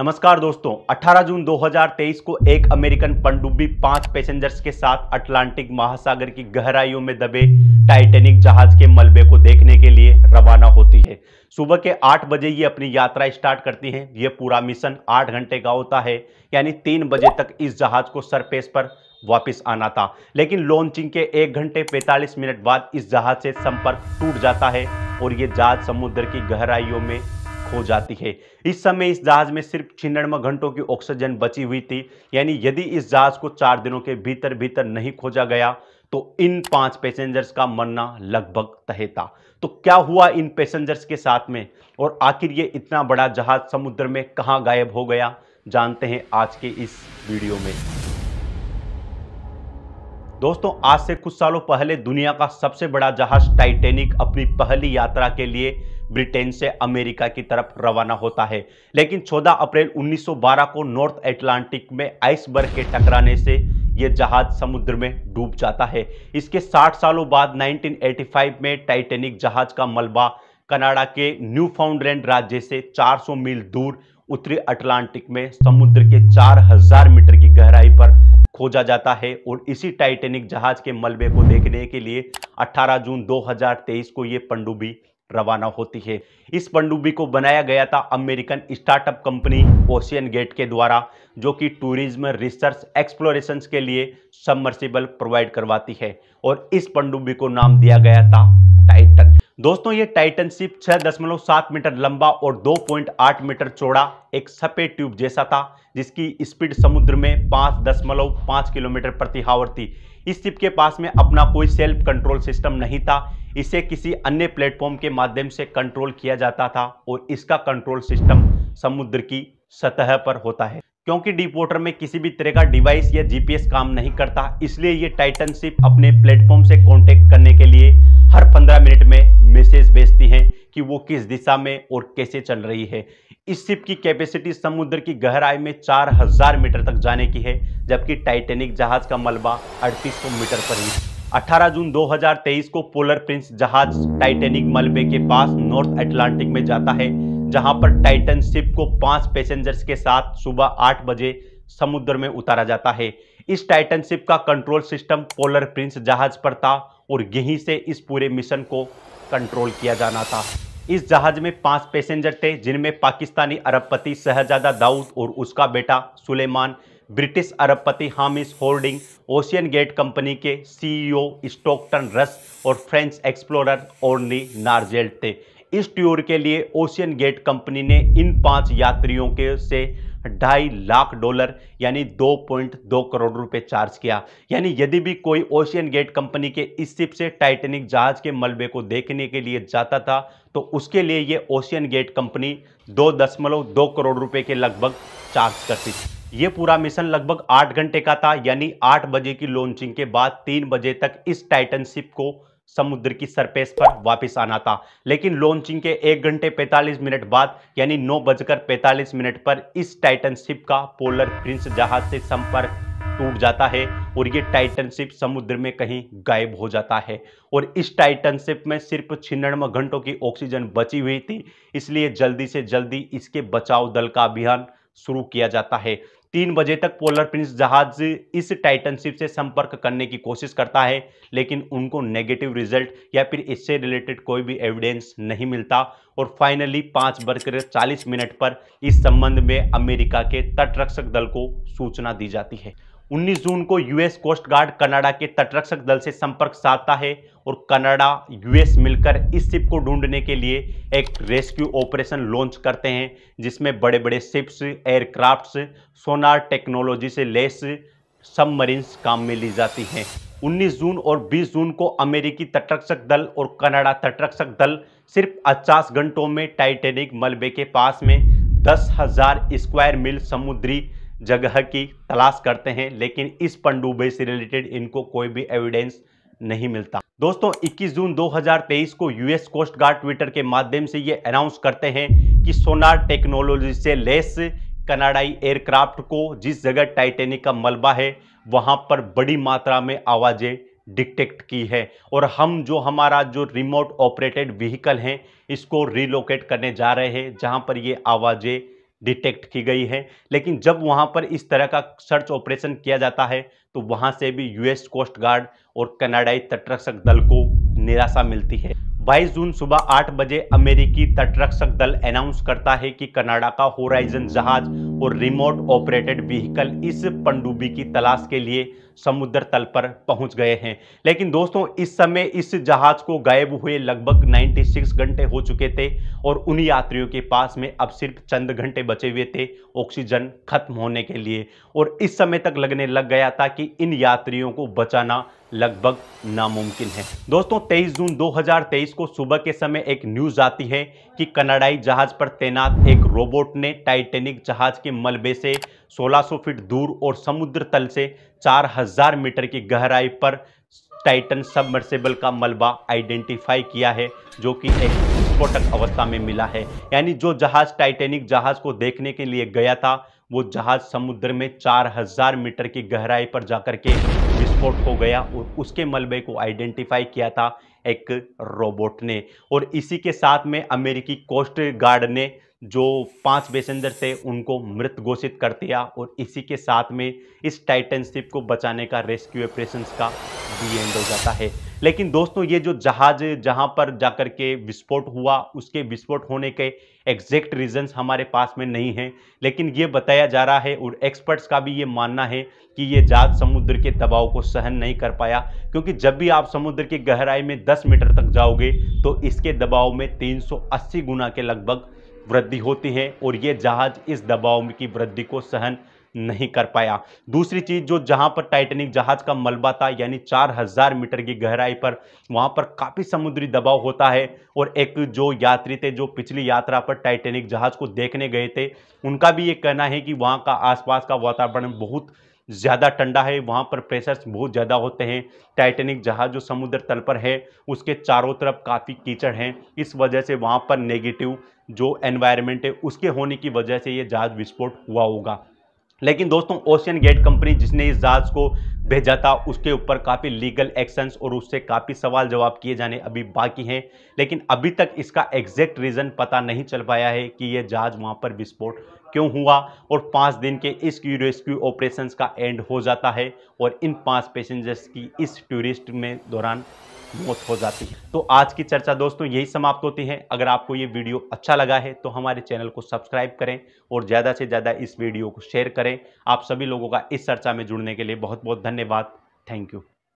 नमस्कार दोस्तों 18 जून 2023 को एक अमेरिकन पनडुब्बी पांच पैसेंजर्स के साथ अटलांटिक महासागर की गहराइयों में दबे टाइटेनिक जहाज के मलबे को देखने के लिए रवाना होती है सुबह के 8 बजे ये अपनी यात्रा स्टार्ट करती है ये पूरा मिशन 8 घंटे का होता है यानी 3 बजे तक इस जहाज को सरफेस पर वापस आना था लेकिन लॉन्चिंग के एक घंटे पैंतालीस मिनट बाद इस जहाज से संपर्क टूट जाता है और ये जहाज समुद्र की गहराइयों में हो जाती है इस समय इस जहाज में सिर्फ छिन्नड़वा घंटों की ऑक्सीजन बची हुई थी यानी यदि इस जहाज को चार दिनों के भीतर भीतर नहीं खोजा गया तो इन पांच पैसेंजर्स का मरना लगभग तय था तो क्या हुआ इन पैसेंजर्स के साथ में और आखिर ये इतना बड़ा जहाज समुद्र में कहाँ गायब हो गया जानते हैं आज के इस वीडियो में दोस्तों आज से कुछ सालों पहले दुनिया का सबसे बड़ा जहाज टाइटेनिक अपनी पहली यात्रा के लिए ब्रिटेन से अमेरिका की तरफ रवाना होता है लेकिन 14 अप्रैल 1912 को नॉर्थ एटलांटिक में आइसबर्ग के टकराने से यह जहाज समुद्र में डूब जाता है इसके 60 सालों बाद 1985 में टाइटेनिक जहाज का मलबा कनाडा के न्यू फाउंडलैंड राज्य से 400 मील दूर उत्तरी अटलांटिक में समुद्र के 4000 मीटर की गहराई पर खोजा जाता है और इसी टाइटेनिक जहाज के मलबे को देखने के लिए 18 जून 2023 को ये पंडुबी रवाना होती है इस पनडुब्बी को बनाया गया था American startup company OceanGate के द्वारा जो कि टूरिज्म रिसर्च एक्सप्लोरेशन के लिए सबमर्सिबल प्रोवाइड करवाती है और इस पनडुब्बी को नाम दिया गया था टाइटन दोस्तों ये टाइटन शिप 6.7 मीटर लंबा और 2.8 मीटर चौड़ा एक सफेद ट्यूब जैसा था जिसकी स्पीड समुद्र में 5.5 किलोमीटर प्रति हावर थी इस शिप के पास में अपना कोई सेल्फ कंट्रोल सिस्टम नहीं था इसे किसी अन्य प्लेटफॉर्म के माध्यम से कंट्रोल किया जाता था और इसका कंट्रोल सिस्टम समुद्र की सतह पर होता है क्योंकि डीप वोटर में किसी भी तरह का डिवाइस या जीपीएस काम नहीं करता इसलिए ये टाइटन शिप अपने प्लेटफॉर्म से कांटेक्ट करने के लिए हर 15 मिनट में मैसेज भेजती हैं कि वो किस दिशा में और कैसे चल रही है इस शिप की कैपेसिटी समुद्र की गहराई में 4000 मीटर तक जाने की है जबकि टाइटेनिक जहाज का मलबा 3800 मीटर पर ही 18 जून 2023 को पोलर प्रिंस जहाज टाइटेनिक मलबे के पास नॉर्थ अटलांटिक में जाता है जहां पर टाइटन शिप को पांच पैसेंजर्स के साथ सुबह आठ बजे समुद्र में उतारा जाता है इस टाइटन शिप का कंट्रोल सिस्टम पोलर प्रिंस जहाज पर था और यहीं से इस पूरे मिशन को कंट्रोल किया जाना था इस जहाज में पांच पैसेंजर थे जिनमें पाकिस्तानी अरबपति शहजादा दाऊद और उसका बेटा सुलेमान ब्रिटिश अरबपति Hamish Harding OceanGate company के सीईओ स्टोकटन रस और फ्रेंच एक्सप्लोरर ओर्नी नार्जेल्ट थे इस टूर के लिए ओशियन गेट कंपनी ने इन पांच यात्रियों के से ढाई लाख डॉलर यानी 2.2 करोड़ रुपए चार्ज किया यानी यदि भी कोई ओशियन गेट कंपनी के इस शिप से टाइटेनिक जहाज के मलबे को देखने के लिए जाता था तो उसके लिए ये ओशियन गेट कंपनी 2.2 करोड़ रुपए के लगभग चार्ज करती थी ये पूरा मिशन लगभग आठ घंटे का था यानी आठ बजे की लॉन्चिंग के बाद तीन बजे तक इस टाइटनशिप को समुद्र की सरफेस पर वापस आना था लेकिन लॉन्चिंग के एक घंटे 45 मिनट बाद यानी नौ बजकर 45 मिनट पर इस टाइटन शिप का पोलर प्रिंस जहाज से संपर्क टूट जाता है और ये टाइटन शिप समुद्र में कहीं गायब हो जाता है और इस टाइटन शिप में सिर्फ छिन्नवे घंटों की ऑक्सीजन बची हुई थी इसलिए जल्दी से जल्दी इसके बचाव दल का अभियान शुरू किया जाता है तीन बजे तक पोलर प्रिंस जहाज इस टाइटनशिप से संपर्क करने की कोशिश करता है लेकिन उनको नेगेटिव रिजल्ट या फिर इससे रिलेटेड कोई भी एविडेंस नहीं मिलता और फाइनली पाँच बजकर चालीस मिनट पर इस संबंध में अमेरिका के तटरक्षक दल को सूचना दी जाती है 19 जून को यूएस कोस्ट गार्ड कनाडा के तटरक्षक दल से संपर्क साधता है और कनाडा यूएस मिलकर इस शिप को ढूंढने के लिए एक रेस्क्यू ऑपरेशन लॉन्च करते हैं जिसमें बड़े बड़े शिप्स एयरक्राफ्ट्स सोनार टेक्नोलॉजी से लेस सबमरीन्स काम में ली जाती हैं 19 जून और 20 जून को अमेरिकी तटरक्षक दल और कनाडा तटरक्षक दल सिर्फ 50 घंटों में टाइटेनिक मलबे के पास में दस हज़ार स्क्वायर मील समुद्री जगह की तलाश करते हैं लेकिन इस पंडुबे से रिलेटेड इनको कोई भी एविडेंस नहीं मिलता दोस्तों 21 जून 2023 को यूएस कोस्ट गार्ड ट्विटर के माध्यम से ये अनाउंस करते हैं कि सोनार टेक्नोलॉजी से लेस कनाडाई एयरक्राफ्ट को जिस जगह टाइटेनिक का मलबा है वहाँ पर बड़ी मात्रा में आवाज़ें डिटेक्ट की है और हम जो हमारा जो रिमोट ऑपरेटेड व्हीकल हैं इसको रिलोकेट करने जा रहे हैं जहाँ पर ये आवाज़ें डिटेक्ट की गई है लेकिन जब वहाँ पर इस तरह का सर्च ऑपरेशन किया जाता है तो वहाँ से भी यूएस कोस्ट गार्ड और कनाडाई तटरक्षक दल को निराशा मिलती है 22 जून सुबह 8 बजे अमेरिकी तटरक्षक दल अनाउंस करता है कि कनाडा का होराइजन जहाज और रिमोट ऑपरेटेड व्हीकल इस पनडुब्बी की तलाश के लिए समुद्र तल पर पहुंच गए हैं लेकिन दोस्तों इस समय इस जहाज को गायब हुए लगभग 96 घंटे हो चुके थे और उन यात्रियों के पास में अब सिर्फ चंद घंटे बचे हुए थे ऑक्सीजन खत्म होने के लिए और इस समय तक लगने लग गया था कि इन यात्रियों को बचाना लगभग नामुमकिन है दोस्तों 23 जून 2023 को सुबह के समय एक न्यूज आती है कि कनाडाई जहाज पर तैनात एक रोबोट ने टाइटेनिक जहाज के मलबे से 1600 फीट दूर और समुद्र तल से 4000 मीटर की गहराई पर टाइटन सबमर्सेबल का मलबा आइडेंटिफाई किया है जो कि एक स्फोटक अवस्था में मिला है यानी जो जहाज़ टाइटेनिक जहाज़ को देखने के लिए गया था वो जहाज़ समुद्र में 4000 मीटर की गहराई पर जाकर के विस्फोट हो गया और उसके मलबे को आइडेंटिफाई किया था एक रोबोट ने और इसी के साथ में अमेरिकी कोस्ट गार्ड ने जो पांच पैसेंजर थे उनको मृत घोषित कर दिया और इसी के साथ में इस टाइटनशिप को बचाने का रेस्क्यू ऑपरेशन का भी एंड हो जाता है लेकिन दोस्तों ये जो जहाज जहां पर जाकर के विस्फोट हुआ उसके विस्फोट होने के एग्जैक्ट रीजंस हमारे पास में नहीं हैं लेकिन ये बताया जा रहा है और एक्सपर्ट्स का भी ये मानना है कि ये जहाज समुद्र के दबाव को सहन नहीं कर पाया क्योंकि जब भी आप समुद्र की गहराई में 10 मीटर तक जाओगे तो इसके दबाव में 380 गुना के लगभग वृद्धि होती है और ये जहाज़ इस दबाव की वृद्धि को सहन नहीं कर पाया दूसरी चीज़ जो जहां पर टाइटेनिक जहाज का मलबा था यानी 4000 मीटर की गहराई पर वहां पर काफ़ी समुद्री दबाव होता है और एक जो यात्री थे जो पिछली यात्रा पर टाइटेनिक जहाज को देखने गए थे उनका भी ये कहना है कि वहां का आसपास का वातावरण बहुत ज़्यादा ठंडा है वहाँ पर प्रेशर्स बहुत ज़्यादा होते हैं टाइटेनिक जहाज़ जो समुद्र तल पर है उसके चारों तरफ काफ़ी कीचड़ हैं इस वजह से वहाँ पर नेगेटिव जो एनवायरनमेंट है उसके होने की वजह से ये जहाज़ विस्फोट हुआ होगा लेकिन दोस्तों ओशियन गेट कंपनी जिसने इस जहाज़ को भेजा था उसके ऊपर काफ़ी लीगल एक्शंस और उससे काफ़ी सवाल जवाब किए जाने अभी बाकी हैं लेकिन अभी तक इसका एग्जैक्ट रीज़न पता नहीं चल पाया है कि ये जहाज़ वहाँ पर विस्फोट क्यों हुआ और पाँच दिन के इस रेस्क्यू ऑपरेशंस का एंड हो जाता है और इन पाँच पैसेंजर्स की इस टूरिस्ट में दौरान मौत हो जाती है तो आज की चर्चा दोस्तों यही समाप्त होती है अगर आपको ये वीडियो अच्छा लगा है तो हमारे चैनल को सब्सक्राइब करें और ज़्यादा से ज़्यादा इस वीडियो को शेयर करें आप सभी लोगों का इस चर्चा में जुड़ने के लिए बहुत बहुत धन्यवाद थैंक यू